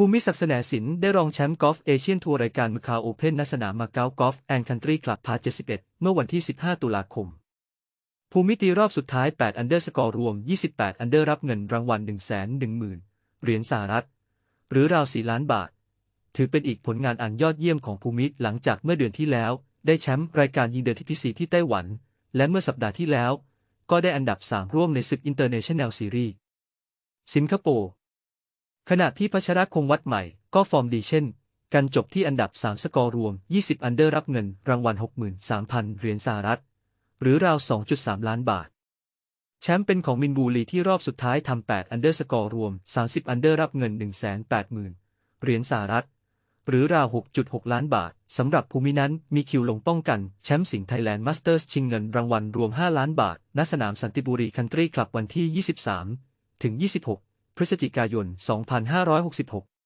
ภูมิศักดิ์แสนสินได้รองแชมป์กอล์ฟเอเชียนทัวร์รายการมาคาโอเพ่นนสนามมาเก๊ากอล์ฟแอนด์คันทรีคลับพา71เมื่อวันที่ 15 ตุลาคม ภูมิตีรอบสุดท้าย 8 อันเดอร์สกอร์รวม 28 อันเดอร์รับเงินรางวัล1 1 0 0 0 0เหรียญสหรัฐ หรือราว 4 ล้านบาท ถือเป็นอีกผลงานอันยอดเยี่ยมของภูมิหลังจากเมื่อเดือนที่แล้วได้แชมป์รายการยิงเดินที่พิซีที่ไต้หวัน และเมื่อสัปดาห์ที่แล้ว ก็ได้อันดับ 3 ร่วมในศึกอินเตอร์เนชั่นแนลซีรีส์สิงคโปร์ขณะที่พัชรคงวัดใหม่ก็ฟอร์มดีเช่น กันจบที่อันดับ 3 สกอร์รวม 20 อันเดอร์รับเงิน รางวัล63,000เหรียญสหรัฐ หรือราว 2.3 ล้านบาท แชมป์เป็นของมินบูรีที่รอบสุดท้ายทำ8อันเดอร์สกอร์รวม 30 อันเดอร์รับเงิน180,000เหรียญสหรัฐ หรือราว 6.6 ล้านบาทสำหรับภูมินั้นมีคิวลงป้องกันแชมป์สิงห์ไทยแลนด์มาสเตอร์สชิงเงินรางวัลรวม 5 ล้านบาท ณสนามสันติบุรีคันทรีคลับวันที่ 23ถึง26พฤศจิกายน 2566